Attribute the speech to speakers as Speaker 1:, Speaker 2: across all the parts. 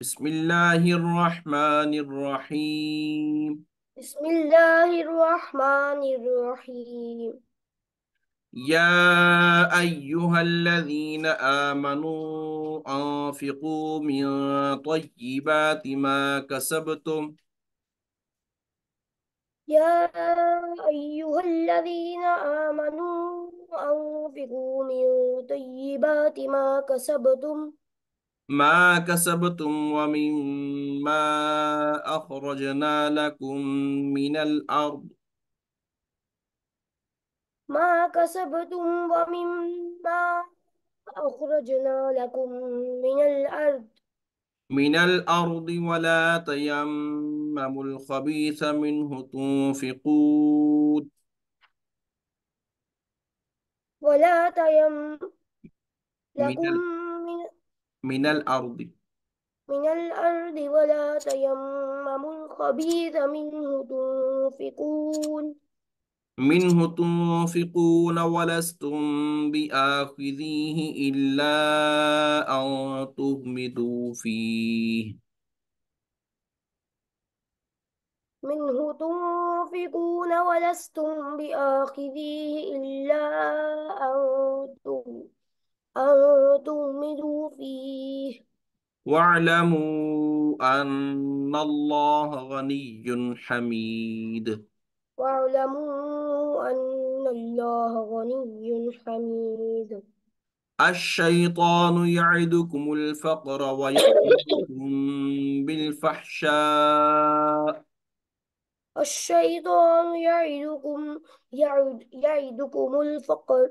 Speaker 1: بسم الله الرحمن الرحيم بسم
Speaker 2: الله الرحمن الرحيم
Speaker 1: يا أيها الذين آمنوا أنفقوا من طيبات ما كسبتم
Speaker 2: يا أيها الذين آمنوا أنفقوا من طيبات ما كسبتم
Speaker 1: ما كسبتم ومما أخرجنا لكم من الأرض
Speaker 2: ما كسبتم ومما أخرجنا لكم من الأرض
Speaker 1: من الأرض ولا تيمموا الخبيث منه تنفقون
Speaker 2: ولا تيمموا
Speaker 1: لكم من من الأرض
Speaker 2: من الأرض ولا تيمموا الخبيث منه تنفقون
Speaker 1: منه تنفقون ولستم بآخذيه إلا أن تغمضوا فيه
Speaker 2: منه تنفقون ولستم بآخذيه إلا أن تغمضوا
Speaker 1: واعلموا أن الله غني حميد
Speaker 2: واعلموا أن الله غني حميد
Speaker 1: الشيطان يعدكم الفقر ويأمركم
Speaker 2: بالفحشاء الشيطان يعدكم يعد يعدكم الفقر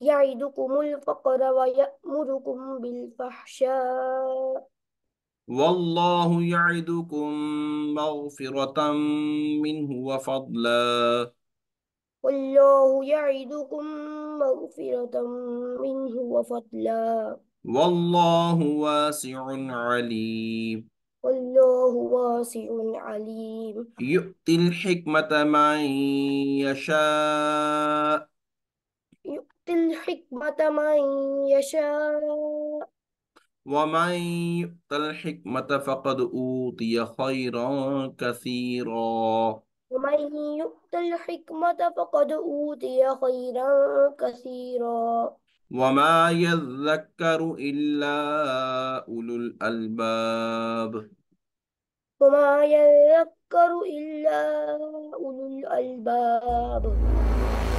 Speaker 2: يعدكم الفقر ويأمركم بالفحشاء
Speaker 1: والله يعدكم مغفرة منه وفضلا
Speaker 2: والله يعدكم مغفرة منه وفضلا
Speaker 1: والله واسع عليم
Speaker 2: والله واسع عليم
Speaker 1: يؤتي الحكمة من يشاء
Speaker 2: الحكمة من يشاء
Speaker 1: ومن يؤت الحكمة فقد أوتي خيرا كثيرا
Speaker 2: ومن يؤت الحكمة فقد أوتي خيرا كثيرا
Speaker 1: وما يذكر إلا أولو الألباب
Speaker 2: وما يذكر إلا أولو الألباب